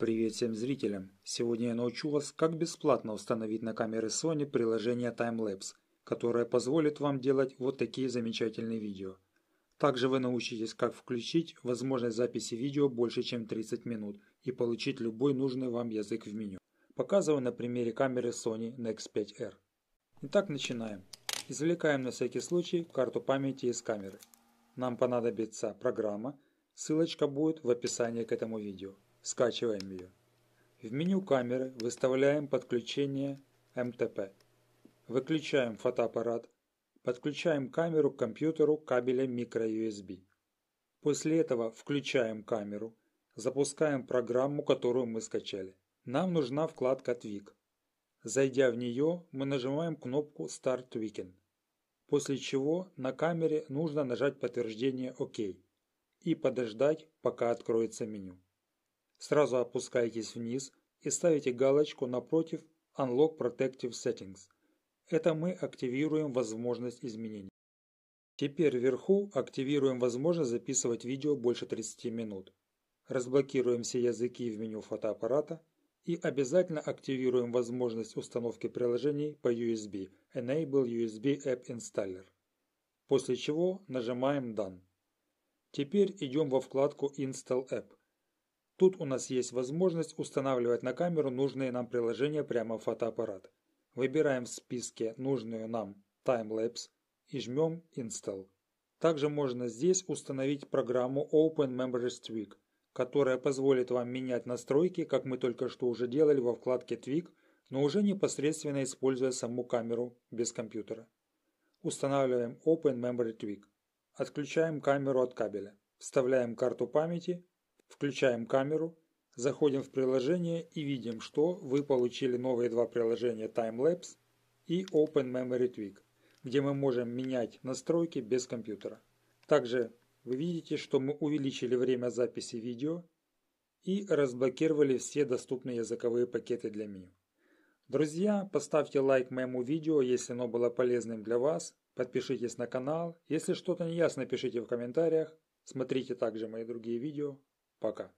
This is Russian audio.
Привет всем зрителям! Сегодня я научу вас, как бесплатно установить на камеры Sony приложение TimeLapse, которое позволит вам делать вот такие замечательные видео. Также вы научитесь, как включить возможность записи видео больше, чем 30 минут и получить любой нужный вам язык в меню. Показываю на примере камеры Sony nex 5 r Итак, начинаем. Извлекаем на всякий случай карту памяти из камеры. Нам понадобится программа – Ссылочка будет в описании к этому видео. Скачиваем ее. В меню камеры выставляем подключение МТП. Выключаем фотоаппарат. Подключаем камеру к компьютеру кабелем microUSB. После этого включаем камеру. Запускаем программу, которую мы скачали. Нам нужна вкладка Twig. Зайдя в нее, мы нажимаем кнопку Start Weekend, после чего на камере нужно нажать подтверждение ОК. OK и подождать, пока откроется меню. Сразу опускаетесь вниз и ставите галочку напротив Unlock Protective Settings. Это мы активируем возможность изменений. Теперь вверху активируем возможность записывать видео больше 30 минут. Разблокируем все языки в меню фотоаппарата и обязательно активируем возможность установки приложений по USB Enable USB App Installer. После чего нажимаем Done. Теперь идем во вкладку Install App. Тут у нас есть возможность устанавливать на камеру нужные нам приложения прямо в фотоаппарат. Выбираем в списке нужную нам Timelapse и жмем Install. Также можно здесь установить программу Open Members Twig, которая позволит вам менять настройки, как мы только что уже делали во вкладке Twig, но уже непосредственно используя саму камеру без компьютера. Устанавливаем Open Memory Twig. Отключаем камеру от кабеля. Вставляем карту памяти, включаем камеру, заходим в приложение и видим, что вы получили новые два приложения Timelapse и Open Memory tweak, где мы можем менять настройки без компьютера. Также вы видите, что мы увеличили время записи видео и разблокировали все доступные языковые пакеты для меню. Друзья, поставьте лайк моему видео, если оно было полезным для вас. Подпишитесь на канал. Если что-то неясно, пишите в комментариях. Смотрите также мои другие видео. Пока.